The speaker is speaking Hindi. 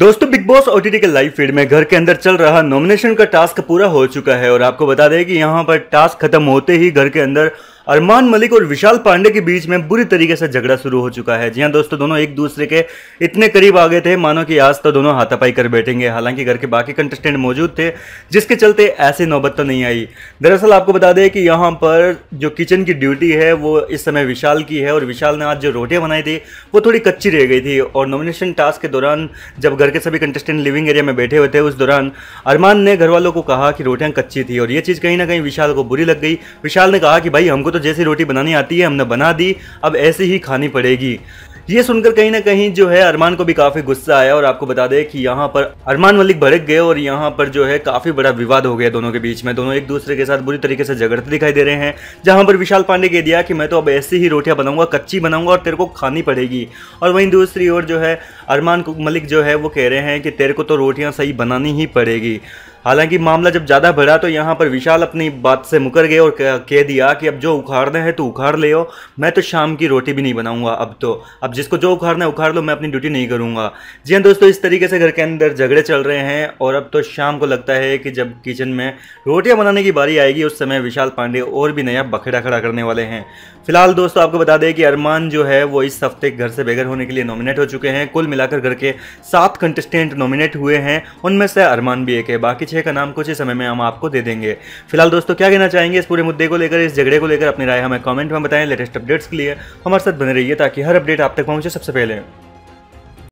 दोस्तों बिग बॉस ओटीटी के लाइव फीड में घर के अंदर चल रहा नॉमिनेशन का टास्क पूरा हो चुका है और आपको बता दें कि यहाँ पर टास्क खत्म होते ही घर के अंदर अरमान मलिक और विशाल पांडे के बीच में बुरी तरीके से झगड़ा शुरू हो चुका है जी हाँ दोस्तों दोनों एक दूसरे के इतने करीब आ गए थे मानो कि आज तो दोनों हाथापाई कर बैठेंगे हालांकि घर के बाकी कंटेस्टेंट मौजूद थे जिसके चलते ऐसी नौबत तो नहीं आई दरअसल आपको बता दें कि यहाँ पर जो किचन की ड्यूटी है वो इस समय विशाल की है और विशाल ने आज जो रोटियाँ बनाई थी वो थोड़ी कच्ची रह गई थी और नॉमिनेशन टास्क के दौरान जब घर के सभी कंटेस्टेंट लिविंग एरिया में बैठे हुए थे उस दौरान अरमान ने घर वालों को कहा कि रोटियाँ कच्ची थी और ये चीज़ कहीं ना कहीं विशाल को बुरी लग गई विशाल ने कहा कि भाई हमको तो जैसी रोटी बनानी आती है हमने बना दी अब ऐसे ही खानी पड़ेगी ये सुनकर कहीं ना कहीं जो है अरमान को भी काफ़ी गुस्सा आया और आपको बता दें कि यहाँ पर अरमान मलिक भड़क गए और यहाँ पर जो है काफ़ी बड़ा विवाद हो गया दोनों के बीच में दोनों एक दूसरे के साथ बुरी तरीके से झगड़ते दिखाई दे रहे हैं जहां पर विशाल पांडे कह दिया कि मैं तो अब ऐसी ही रोटियां बनाऊंगा कच्ची बनाऊंगा और तेरे को खानी पड़ेगी और वहीं दूसरी ओर जो है अरमान मलिक जो है वो कह रहे हैं कि तेरे को तो रोटियां सही बनानी ही पड़ेगी हालांकि मामला जब ज़्यादा बढ़ा तो यहाँ पर विशाल अपनी बात से मुकर गए और कह दिया कि अब जो उखाड़ना है तो उखाड़ ले हो मैं तो शाम की रोटी भी नहीं बनाऊंगा अब तो अब जिसको जो उखाड़ना है उखाड़ लो मैं अपनी ड्यूटी नहीं करूँगा जी हाँ दोस्तों इस तरीके से घर के अंदर झगड़े चल रहे हैं और अब तो शाम को लगता है कि जब किचन में रोटियाँ बनाने की बारी आएगी उस समय विशाल पांडे और भी नया बखेड़ा खड़ा करने वाले हैं फिलहाल दोस्तों आपको बता दें कि अरमान जो है वो इस हफ्ते घर से बेघर होने के लिए नॉमिनेट हो चुके हैं कुल मिलाकर घर के सात कंटेस्टेंट नॉमिनेट हुए हैं उनमें से अरमान भी एक है बाकी छः का नाम कुछ ही समय में हम आपको दे देंगे फिलहाल दोस्तों क्या कहना चाहेंगे इस पूरे मुद्दे को लेकर इस झगड़े को लेकर अपनी राय हमें कॉमेंट में बताएं लेटेस्ट अपडेट्स के लिए हमारे साथ बने रहिए ताकि हर अपडेट आप तक पहुँचे सबसे पहले